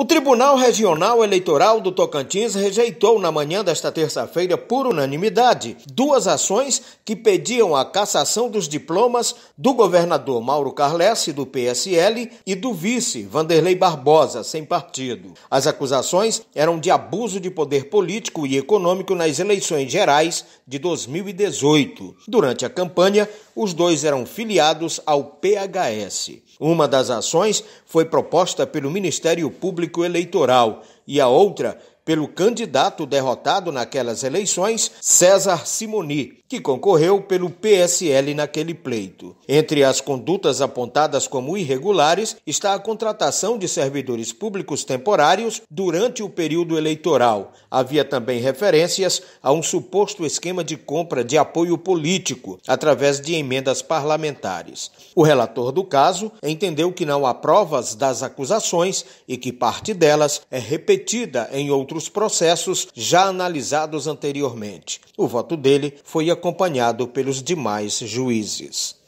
O Tribunal Regional Eleitoral do Tocantins rejeitou na manhã desta terça-feira, por unanimidade, duas ações que pediam a cassação dos diplomas do governador Mauro Carlesse, do PSL, e do vice Vanderlei Barbosa, sem partido. As acusações eram de abuso de poder político e econômico nas eleições gerais de 2018. Durante a campanha, os dois eram filiados ao PHS. Uma das ações foi proposta pelo Ministério Público público eleitoral e a outra pelo candidato derrotado naquelas eleições, César Simoni, que concorreu pelo PSL naquele pleito. Entre as condutas apontadas como irregulares está a contratação de servidores públicos temporários durante o período eleitoral. Havia também referências a um suposto esquema de compra de apoio político através de emendas parlamentares. O relator do caso entendeu que não há provas das acusações e que parte delas é repetida em outros outros processos já analisados anteriormente. O voto dele foi acompanhado pelos demais juízes.